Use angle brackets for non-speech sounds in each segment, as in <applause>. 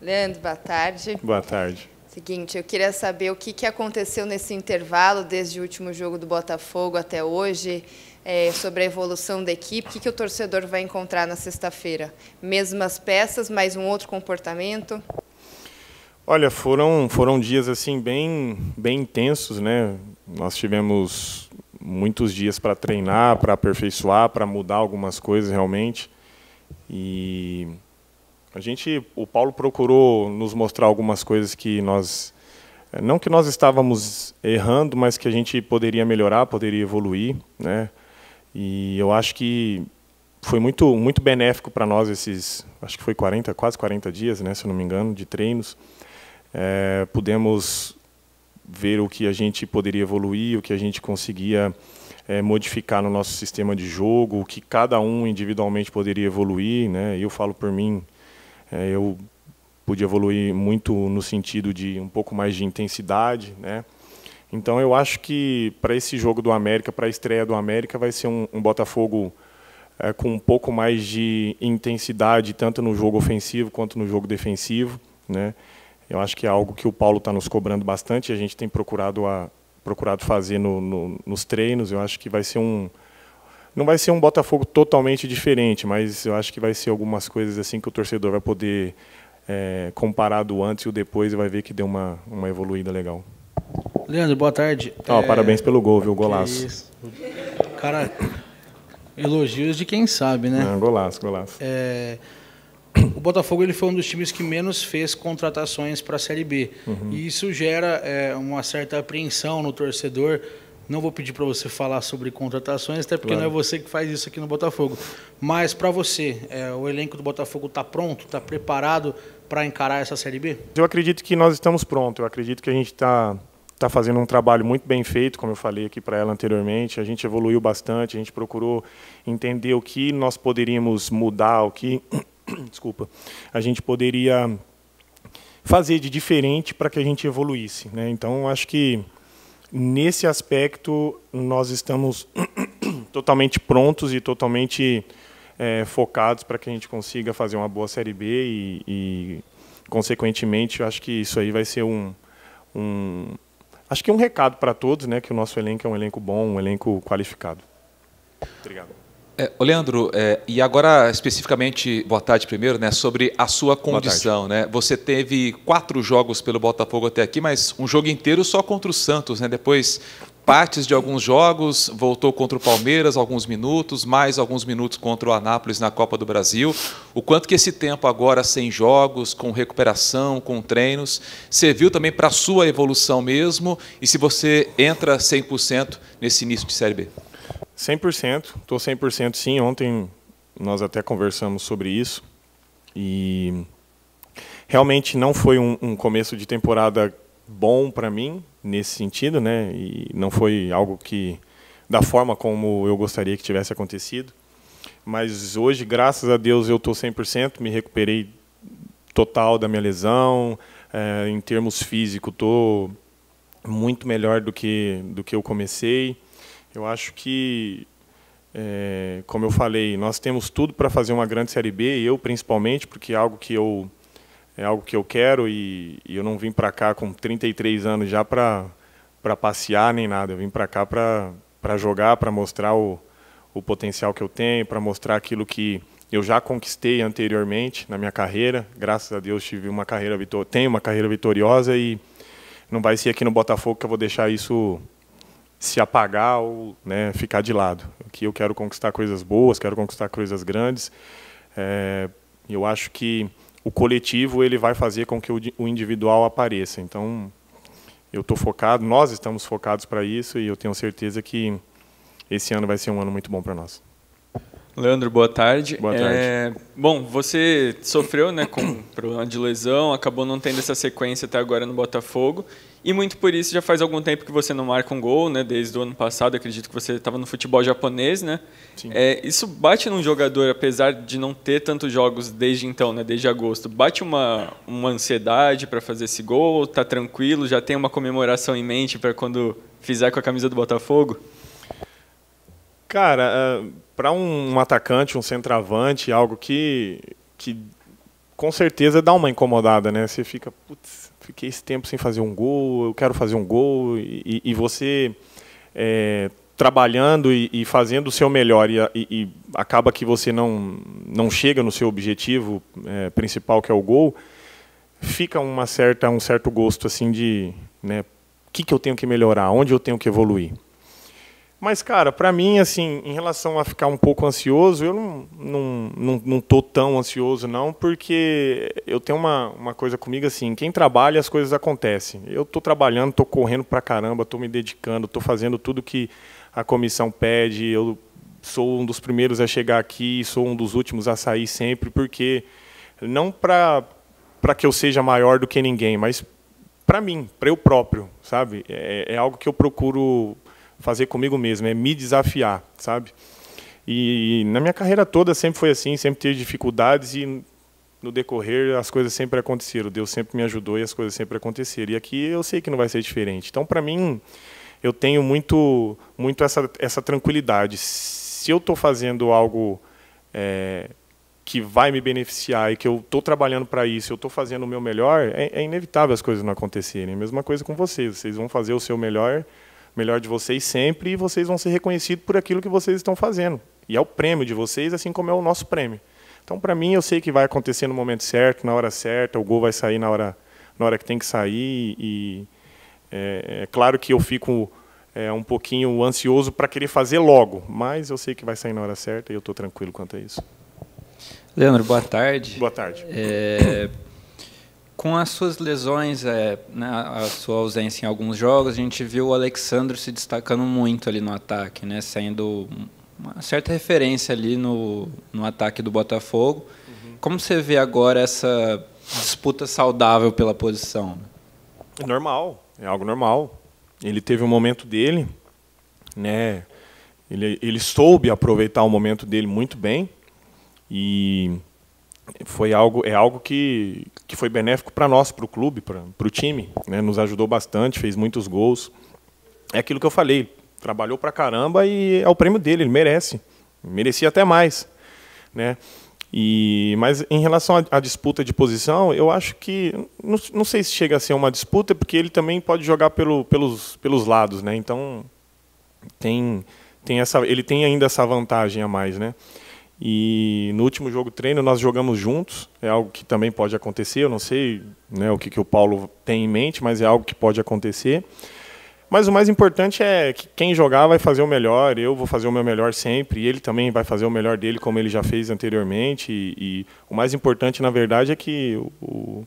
Leandro, boa tarde. Boa tarde. Seguinte, eu queria saber o que, que aconteceu nesse intervalo, desde o último jogo do Botafogo até hoje, é, sobre a evolução da equipe. O que, que o torcedor vai encontrar na sexta-feira? Mesmas peças, mas um outro comportamento? Olha, foram, foram dias assim bem, bem intensos, né? Nós tivemos muitos dias para treinar, para aperfeiçoar, para mudar algumas coisas realmente. E a gente, o Paulo procurou nos mostrar algumas coisas que nós eh, não que nós estávamos errando, mas que a gente poderia melhorar, poderia evoluir, né? E eu acho que foi muito muito benéfico para nós esses, acho que foi 40, quase 40 dias, né, se eu não me engano, de treinos. É, pudemos ver o que a gente poderia evoluir, o que a gente conseguia é, modificar no nosso sistema de jogo, o que cada um individualmente poderia evoluir, né? Eu falo por mim, é, eu pude evoluir muito no sentido de um pouco mais de intensidade, né? Então eu acho que para esse jogo do América, para a estreia do América, vai ser um, um Botafogo é, com um pouco mais de intensidade, tanto no jogo ofensivo quanto no jogo defensivo. Né? Eu acho que é algo que o Paulo está nos cobrando bastante, a gente tem procurado, a, procurado fazer no, no, nos treinos. Eu acho que vai ser um, não vai ser um Botafogo totalmente diferente, mas eu acho que vai ser algumas coisas assim que o torcedor vai poder é, comparar do antes e o depois e vai ver que deu uma, uma evoluída legal. Leandro, boa tarde. Oh, é... Parabéns pelo gol, viu? Golaço. Cara, elogios de quem sabe, né? Não, ah, golaço, golaço. É... <clears throat> O Botafogo ele foi um dos times que menos fez contratações para a Série B. Uhum. E isso gera é, uma certa apreensão no torcedor não vou pedir para você falar sobre contratações, até porque claro. não é você que faz isso aqui no Botafogo. Mas para você, é, o elenco do Botafogo está pronto, está preparado para encarar essa Série B? Eu acredito que nós estamos prontos. Eu acredito que a gente está tá fazendo um trabalho muito bem feito, como eu falei aqui para ela anteriormente. A gente evoluiu bastante, a gente procurou entender o que nós poderíamos mudar, o que <coughs> desculpa, a gente poderia fazer de diferente para que a gente evoluísse. Né? Então, acho que Nesse aspecto, nós estamos <clears throat> totalmente prontos e totalmente é, focados para que a gente consiga fazer uma boa Série B e, e consequentemente, eu acho que isso aí vai ser um, um acho que um recado para todos, né, que o nosso elenco é um elenco bom, um elenco qualificado. Obrigado. É, Leandro, é, e agora especificamente, boa tarde primeiro, né, sobre a sua condição. Né? Você teve quatro jogos pelo Botafogo até aqui, mas um jogo inteiro só contra o Santos. Né? Depois, partes de alguns jogos, voltou contra o Palmeiras alguns minutos, mais alguns minutos contra o Anápolis na Copa do Brasil. O quanto que esse tempo agora sem jogos, com recuperação, com treinos, serviu também para a sua evolução mesmo? E se você entra 100% nesse início de Série B? 100%, estou 100% sim. Ontem nós até conversamos sobre isso. E realmente não foi um, um começo de temporada bom para mim, nesse sentido, né? E não foi algo que da forma como eu gostaria que tivesse acontecido. Mas hoje, graças a Deus, eu estou 100%, me recuperei total da minha lesão. É, em termos físicos, estou muito melhor do que, do que eu comecei. Eu acho que, é, como eu falei, nós temos tudo para fazer uma grande Série B, eu principalmente, porque é algo que eu, é algo que eu quero e, e eu não vim para cá com 33 anos já para passear nem nada. Eu vim para cá para jogar, para mostrar o, o potencial que eu tenho, para mostrar aquilo que eu já conquistei anteriormente na minha carreira. Graças a Deus tive uma carreira tenho uma carreira vitoriosa e não vai ser aqui no Botafogo que eu vou deixar isso se apagar ou né, ficar de lado. Aqui eu quero conquistar coisas boas, quero conquistar coisas grandes. É, eu acho que o coletivo ele vai fazer com que o individual apareça. Então, eu estou focado, nós estamos focados para isso e eu tenho certeza que esse ano vai ser um ano muito bom para nós. Leandro, boa tarde. Boa tarde. É, bom, você sofreu né, com <coughs> problema de lesão, acabou não tendo essa sequência até agora no Botafogo. E muito por isso já faz algum tempo que você não marca um gol, né? Desde o ano passado, acredito que você estava no futebol japonês, né? É, isso bate num jogador, apesar de não ter tantos jogos desde então, né? Desde agosto, bate uma, uma ansiedade para fazer esse gol? Tá tranquilo? Já tem uma comemoração em mente para quando fizer com a camisa do Botafogo? Cara, uh para um, um, atacante, um centroavante, algo que, que com certeza dá uma incomodada, né? Você fica, putz, fiquei esse tempo sem fazer um gol, eu quero fazer um gol, e, e você é, trabalhando e, e, fazendo o seu melhor e, e, acaba que você não, não chega no seu objetivo é, principal, que é o gol, fica uma certa, um certo gosto assim de, né, o que, que eu tenho que melhorar, onde eu tenho que evoluir. Mas, cara, para mim, assim, em relação a ficar um pouco ansioso, eu não, não, não, não tô tão ansioso, não, porque eu tenho uma, uma coisa comigo, assim, quem trabalha, as coisas acontecem. Eu tô trabalhando, tô correndo pra caramba, tô me dedicando, tô fazendo tudo que a comissão pede, eu sou um dos primeiros a chegar aqui, sou um dos últimos a sair sempre, porque não para que eu seja maior do que ninguém, mas para mim, para eu próprio, sabe? É, é algo que eu procuro fazer comigo mesmo, é me desafiar, sabe? E na minha carreira toda sempre foi assim, sempre tive dificuldades e no decorrer as coisas sempre aconteceram. Deus sempre me ajudou e as coisas sempre aconteceram. E aqui eu sei que não vai ser diferente. Então, para mim, eu tenho muito, muito essa, essa tranquilidade. Se eu estou fazendo algo é, que vai me beneficiar e que eu estou trabalhando para isso, eu estou fazendo o meu melhor, é, é inevitável as coisas não acontecerem. mesma coisa com vocês. Vocês vão fazer o seu melhor melhor de vocês sempre e vocês vão ser reconhecidos por aquilo que vocês estão fazendo. E é o prêmio de vocês, assim como é o nosso prêmio. Então, para mim, eu sei que vai acontecer no momento certo, na hora certa, o gol vai sair na hora, na hora que tem que sair. E é, é claro que eu fico é, um pouquinho ansioso para querer fazer logo, mas eu sei que vai sair na hora certa e eu estou tranquilo quanto a isso. Leandro, boa tarde. Boa tarde. É com as suas lesões, é, né, a sua ausência em alguns jogos, a gente viu o Alexandre se destacando muito ali no ataque, né, sendo uma certa referência ali no, no ataque do Botafogo. Uhum. Como você vê agora essa disputa saudável pela posição? É normal, é algo normal. Ele teve o um momento dele, né? Ele, ele soube aproveitar o momento dele muito bem e foi algo é algo que, que foi benéfico para nós, para o clube, para o time, né? Nos ajudou bastante, fez muitos gols. É aquilo que eu falei, trabalhou para caramba e é o prêmio dele, ele merece. Merecia até mais, né? E, mas em relação à, disputa de posição, eu acho que. Não, não, sei se chega a ser uma disputa, porque ele também pode jogar pelo, pelos, pelos lados, né? Então tem, tem essa, ele tem ainda essa vantagem a mais, né? E no último jogo treino nós jogamos juntos, é algo que também pode acontecer, eu não sei né, o que, que o Paulo tem em mente, mas é algo que pode acontecer. Mas o mais importante é que quem jogar vai fazer o melhor, eu vou fazer o meu melhor sempre, e ele também vai fazer o melhor dele, como ele já fez anteriormente. E, e o mais importante, na verdade, é que o,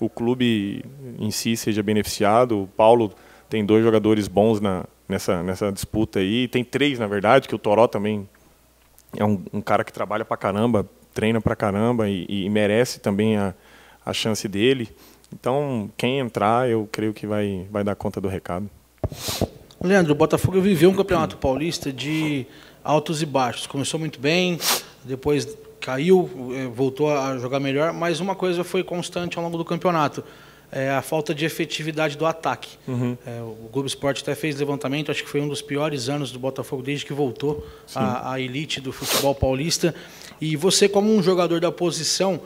o clube em si seja beneficiado. O Paulo tem dois jogadores bons na, nessa, nessa disputa aí, tem três, na verdade, que o Toró também é um, um, cara que trabalha pra caramba, treina pra caramba e, e merece também a, a chance dele. Então, quem entrar, eu creio que vai, vai dar conta do recado. Leandro, o Botafogo viveu um campeonato paulista de altos e baixos. Começou muito bem, depois caiu, eh, voltou a jogar melhor, mas uma coisa foi constante ao longo do campeonato é a falta de efetividade do ataque. Uhum. É, o Globo Esporte até fez levantamento, acho que foi um dos piores anos do Botafogo desde que voltou à, elite do futebol paulista. E você, como um jogador da posição,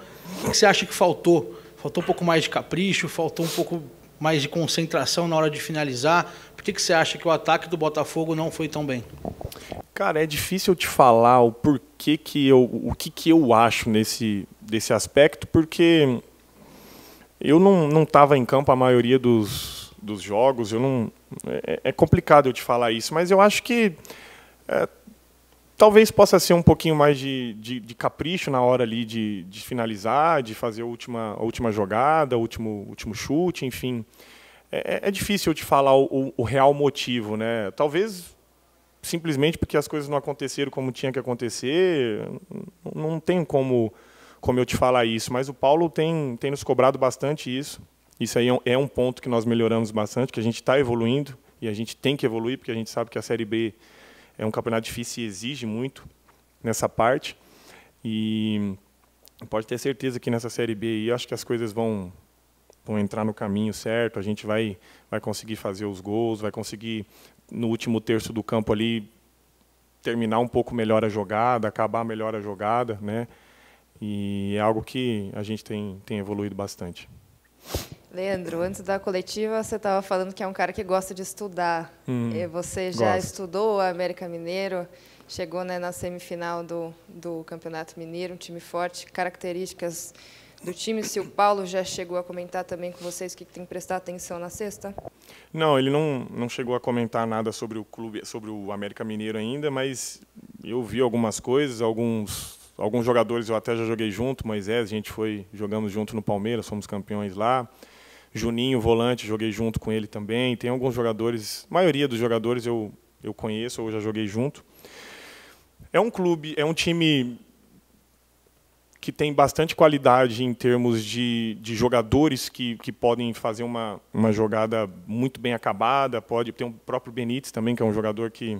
o que você acha que faltou? Faltou um pouco mais de capricho, faltou um pouco mais de concentração na hora de finalizar? Por que, que você acha que o ataque do Botafogo não foi tão bem? Cara, é difícil te falar o porquê que eu, o que, que eu acho nesse, desse aspecto, porque eu não estava em campo a maioria dos, dos jogos, eu não, é, é, complicado eu te falar isso, mas eu acho que é, talvez possa ser um pouquinho mais de, de, de capricho na hora ali de, de, finalizar, de fazer a última, a última jogada, o último, último chute, enfim. É, é, é difícil eu te falar o, o real motivo, né? Talvez simplesmente porque as coisas não aconteceram como tinha que acontecer, não tem como como eu te falar isso, mas o Paulo tem, tem nos cobrado bastante isso. Isso aí é um é ponto que nós melhoramos bastante, que a gente está evoluindo e a gente tem que evoluir, porque a gente sabe que a Série B é um campeonato difícil e exige muito nessa parte. E pode ter certeza que nessa Série B aí, acho que as coisas vão, vão entrar no caminho certo, a gente vai, vai conseguir fazer os gols, vai conseguir, no último terço do campo ali, terminar um pouco melhor a jogada, acabar melhor a jogada, né? E é algo que a gente tem, tem evoluído bastante. Leandro, antes da coletiva, você estava falando que é um cara que gosta de estudar. Hum, você já gosto. estudou a América Mineiro, chegou né, na semifinal do, do Campeonato Mineiro, um time forte, características do time. Se o Paulo já chegou a comentar também com vocês o que tem que prestar atenção na sexta? Não, ele não, não chegou a comentar nada sobre o clube, sobre o América Mineiro ainda, mas eu vi algumas coisas, alguns alguns jogadores eu até já joguei junto, Moisés, a gente foi, jogamos junto no Palmeiras, fomos campeões lá. Juninho, volante, joguei junto com ele também. Tem alguns jogadores, maioria dos jogadores eu, eu conheço ou já joguei junto. É um clube, é um time que tem bastante qualidade em termos de, de jogadores que, que podem fazer uma, uma jogada muito bem acabada. Pode ter o um próprio Benítez também, que é um jogador que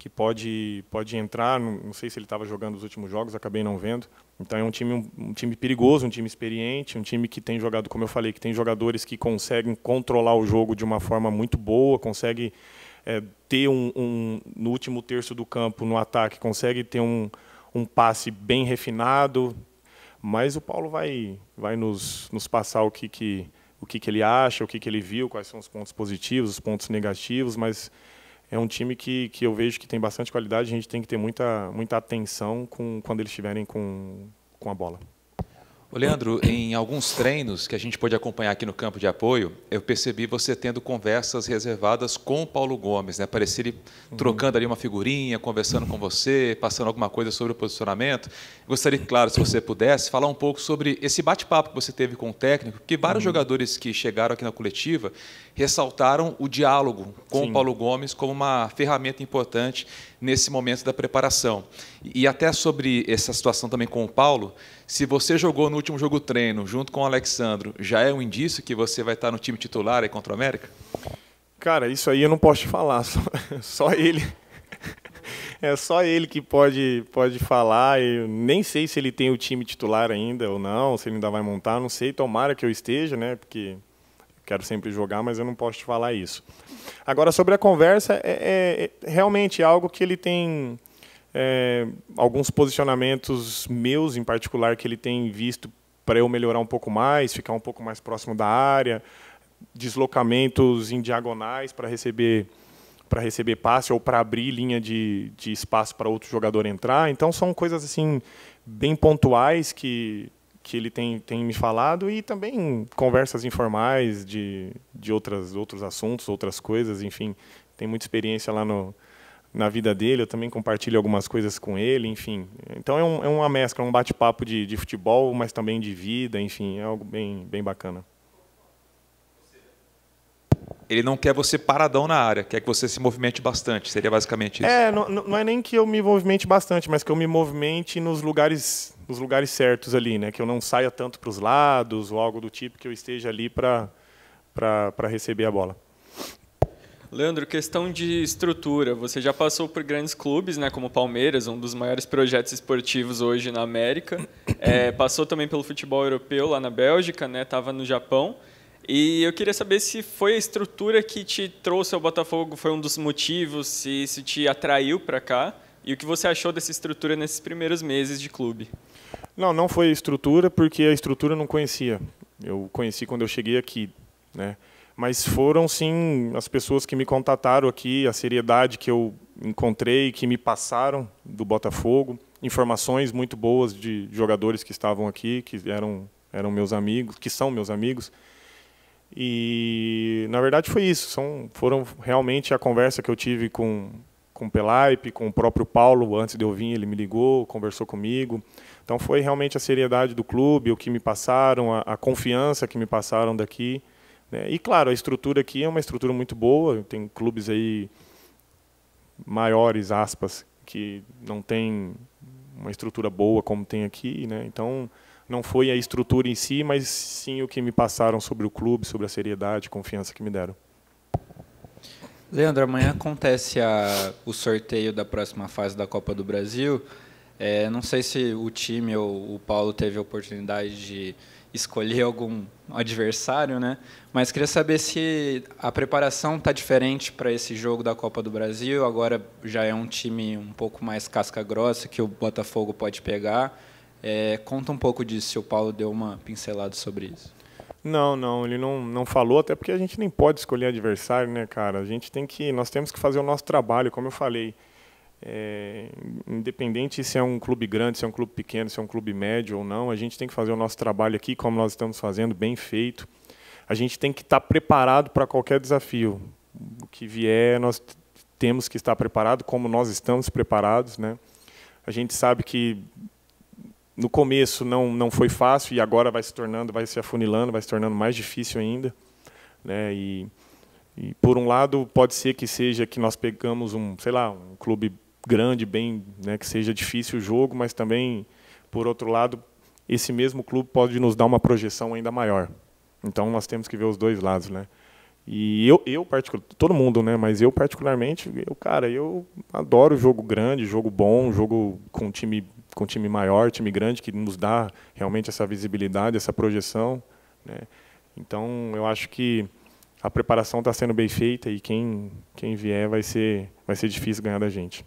que pode, pode entrar. Não sei se ele estava jogando os últimos jogos, acabei não vendo. Então é um time, um, um, time perigoso, um time experiente, um time que tem jogado, como eu falei, que tem jogadores que conseguem controlar o jogo de uma forma muito boa, consegue é, ter um, um, no último terço do campo, no ataque, consegue ter um, um passe bem refinado. Mas o Paulo vai, vai nos, nos passar o que, que o que, que ele acha, o que, que ele viu, quais são os pontos positivos, os pontos negativos, mas é um time que, que eu vejo que tem bastante qualidade, a gente tem que ter muita, muita atenção com, quando eles estiverem com, com a bola. Ô Leandro, em alguns treinos que a gente pôde acompanhar aqui no campo de apoio, eu percebi você tendo conversas reservadas com o Paulo Gomes, né? Parecia ele uhum. trocando ali uma figurinha, conversando com você, passando alguma coisa sobre o posicionamento. Gostaria, claro, se você pudesse, falar um pouco sobre esse bate-papo que você teve com o técnico, porque vários uhum. jogadores que chegaram aqui na coletiva ressaltaram o diálogo com Sim. o Paulo Gomes como uma ferramenta importante nesse momento da preparação. E até sobre essa situação também com o Paulo, se você jogou no último jogo treino junto com o Alexandro, já é um indício que você vai estar no time titular aí contra o América? Cara, isso aí eu não posso te falar, <laughs> só, só ele. É só ele que pode, pode falar. Eu nem sei se ele tem o time titular ainda ou não, se ele ainda vai montar, não sei. Tomara que eu esteja, né? Porque quero sempre jogar, mas eu não posso te falar isso. Agora, sobre a conversa, é, é, é realmente algo que ele tem. É, alguns posicionamentos meus em particular que ele tem visto para eu melhorar um pouco mais, ficar um pouco mais próximo da área, deslocamentos em diagonais para receber para receber passe ou para abrir linha de, de espaço para outro jogador entrar. Então são coisas assim bem pontuais que que ele tem, tem me falado e também conversas informais de, de outras, outros assuntos, outras coisas, enfim. Tem muita experiência lá no, na vida dele, eu também compartilho algumas coisas com ele, enfim. Então é, um, é uma mescla, um bate-papo de, de futebol, mas também de vida, enfim, é algo bem, bem bacana. Ele não quer você paradão na área, quer que você se movimente bastante, seria basicamente isso. É, não, não é nem que eu me movimente bastante, mas que eu me movimente nos lugares nos lugares certos ali, né? Que eu não saia tanto para os lados ou algo do tipo que eu esteja ali para para receber a bola. Leandro, questão de estrutura. Você já passou por grandes clubes, né, como Palmeiras, um dos maiores projetos esportivos hoje na América. <coughs> É, passou também pelo futebol europeu lá na Bélgica, né, estava no Japão. E eu queria saber se foi a estrutura que te trouxe ao Botafogo, foi um dos motivos, se isso te atraiu para cá, e o que você achou dessa estrutura nesses primeiros meses de clube. Não, não foi estrutura, porque a estrutura eu não conhecia. Eu conheci quando eu cheguei aqui, né? Mas foram sim as pessoas que me contataram aqui, a seriedade que eu encontrei, que me passaram do Botafogo, informações muito boas de jogadores que estavam aqui, que eram eram meus amigos, que são meus amigos. E na verdade foi isso. São, foram realmente a conversa que eu tive com com o Pelaipe, com o próprio Paulo, antes de eu vir, ele me ligou, conversou comigo. Então foi realmente a seriedade do clube, o que me passaram, a, a confiança que me passaram daqui. Né? E claro, a estrutura aqui é uma estrutura muito boa, tem clubes aí maiores, aspas, que não tem uma estrutura boa como tem aqui, né? Então não foi a estrutura em si, mas sim o que me passaram sobre o clube, sobre a seriedade, confiança que me deram. Leandro, amanhã acontece a, o sorteio da próxima fase da Copa do Brasil. É, não sei se o time ou o Paulo teve a oportunidade de escolher algum adversário, né? Mas queria saber se a preparação está diferente para esse jogo da Copa do Brasil. Agora já é um time um pouco mais casca grossa que o Botafogo pode pegar. É, conta um pouco disso, se o Paulo deu uma pincelada sobre isso. Não, não, ele não, não falou, até porque a gente nem pode escolher adversário, né, cara? A gente tem que, nós temos que fazer o nosso trabalho, como eu falei. É, independente se é um clube grande, se é um clube pequeno, se é um clube médio ou não, a gente tem que fazer o nosso trabalho aqui, como nós estamos fazendo, bem feito. A gente tem que estar preparado para qualquer desafio. O que vier, nós temos que estar preparado, como nós estamos preparados, né? A gente sabe que no começo não, não foi fácil e agora vai se tornando, vai se afunilando, vai se tornando mais difícil ainda. Né? E, e por um lado pode ser que seja que nós pegamos um, sei lá, um clube grande, bem, né, que seja difícil o jogo, mas também por outro lado esse mesmo clube pode nos dar uma projeção ainda maior. Então nós temos que ver os dois lados, né? E eu, eu todo mundo, né? Mas eu particularmente, eu, cara, eu adoro jogo grande, jogo bom, jogo com time com time maior, time grande, que nos dá realmente essa visibilidade, essa projeção. Né? Então, eu acho que a preparação está sendo bem feita e quem, quem vier vai ser, vai ser difícil ganhar da gente.